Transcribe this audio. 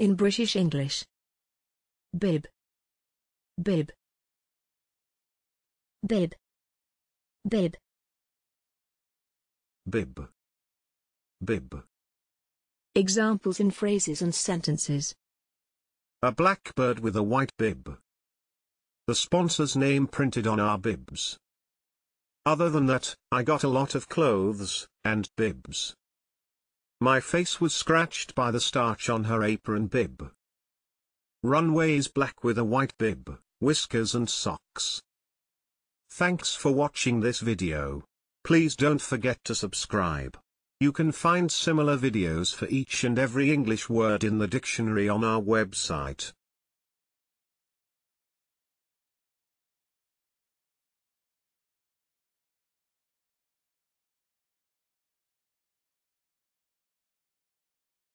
in British English. Bib. Bib. Bib. Bib. Bib. Bib. Examples in phrases and sentences. A blackbird with a white bib. The sponsor's name printed on our bibs. Other than that, I got a lot of clothes, and bibs. My face was scratched by the starch on her apron bib. Runway is black with a white bib, whiskers and socks. Thanks for watching this video. Please don't forget to subscribe. You can find similar videos for each and every English word in the dictionary on our website.